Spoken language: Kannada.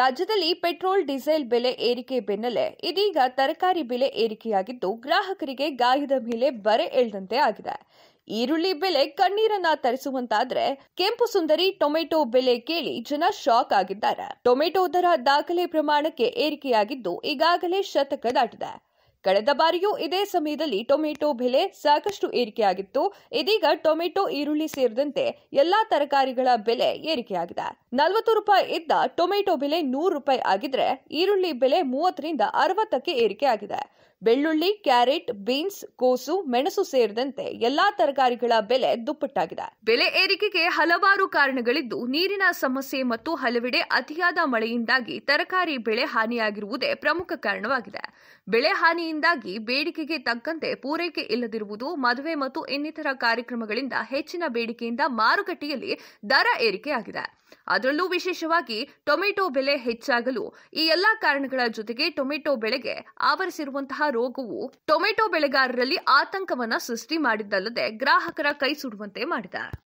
ರಾಜ್ಯದಲ್ಲಿ ಪೆಟ್ರೋಲ್ ಡೀಸೆಲ್ ಬೆಲೆ ಏರಿಕೆ ಬೆನ್ನಲ್ಲೇ ಇದೀಗ ತರಕಾರಿ ಬೆಲೆ ಏರಿಕೆಯಾಗಿದ್ದು ಗ್ರಾಹಕರಿಗೆ ಗಾಯದ ಮೇಲೆ ಬರೆ ಎಳೆದಂತೆ ಆಗಿದೆ ಈರುಳ್ಳಿ ಬೆಲೆ ಕಣ್ಣೀರನ್ನ ತರಿಸುವಂತಾದ್ರೆ ಕೆಂಪು ಸುಂದರಿ ಟೊಮೆಟೊ ಬೆಲೆ ಕೇಳಿ ಜನ ಶಾಕ್ ಆಗಿದ್ದಾರೆ ಟೊಮೆಟೊ ದರ ದಾಖಲೆ ಪ್ರಮಾಣಕ್ಕೆ ಏರಿಕೆಯಾಗಿದ್ದು ಈಗಾಗಲೇ ಶತಕ ದಾಟಿದೆ ಕಳೆದ ಬಾರಿಯೂ ಇದೇ ಸಮಯದಲ್ಲಿ ಟೊಮೆಟೊ ಬೆಲೆ ಸಾಕಷ್ಟು ಏರಿಕೆಯಾಗಿತ್ತು ಇದೀಗ ಟೊಮೆಟೊ ಈರುಳ್ಳಿ ಸೇರಿದಂತೆ ಎಲ್ಲಾ ತರಕಾರಿಗಳ ಬೆಲೆ ಏರಿಕೆಯಾಗಿದೆ ನಲವತ್ತು ರೂಪಾಯಿ ಇದ್ದ ಟೊಮೆಟೊ ಬೆಲೆ ನೂರು ರೂಪಾಯಿ ಆಗಿದ್ರೆ ಈರುಳ್ಳಿ ಬೆಲೆ ಮೂವತ್ತರಿಂದ ಅರವತ್ತಕ್ಕೆ ಏರಿಕೆಯಾಗಿದೆ ಬೆಳ್ಳುಳ್ಳಿ ಕ್ಯಾರೆಟ್ ಬೀನ್ಸ್ ಕೋಸು ಮೆಣಸು ಸೇರಿದಂತೆ ಎಲ್ಲಾ ತರಕಾರಿಗಳ ಬೆಲೆ ದುಪ್ಪಟ್ಟಾಗಿದೆ ಬೆಲೆ ಏರಿಕೆಗೆ ಹಲವಾರು ಕಾರಣಗಳಿದ್ದು ನೀರಿನ ಸಮಸ್ಯೆ ಮತ್ತು ಹಲವೆಡೆ ಅತಿಯಾದ ಮಳೆಯಿಂದಾಗಿ ತರಕಾರಿ ಬೆಳೆ ಹಾನಿಯಾಗಿರುವುದೇ ಪ್ರಮುಖ ಕಾರಣವಾಗಿದೆ ಬೆಳೆ ಹಾನಿ ಅನಿಯಮಿತತೆಯಿಂದಾಗಿ ಬೇಡಿಕೆಗೆ ತಕ್ಕಂತೆ ಪೂರೈಕೆ ಇಲ್ಲದಿರುವುದು ಮದುವೆ ಮತ್ತು ಇನ್ನಿತರ ಕಾರ್ಯಕ್ರಮಗಳಿಂದ ಹೆಚ್ಚಿನ ಬೇಡಿಕೆಯಿಂದ ಮಾರುಕಟ್ಟೆಯಲ್ಲಿ ದರ ಏರಿಕೆಯಾಗಿದೆ ಅದರಲ್ಲೂ ವಿಶೇಷವಾಗಿ ಟೊಮೆಟೊ ಬೆಲೆ ಹೆಚ್ಚಾಗಲು ಈ ಎಲ್ಲಾ ಕಾರಣಗಳ ಜೊತೆಗೆ ಟೊಮೆಟೊ ಬೆಳೆಗೆ ಆವರಿಸಿರುವಂತಹ ರೋಗವು ಟೊಮೆಟೊ ಬೆಳೆಗಾರರಲ್ಲಿ ಆತಂಕವನ್ನು ಸೃಷ್ಟಿ ಮಾಡಿದ್ದಲ್ಲದೆ ಗ್ರಾಹಕರ ಕೈ ಸುಡುವಂತೆ ಮಾಡಿದೆ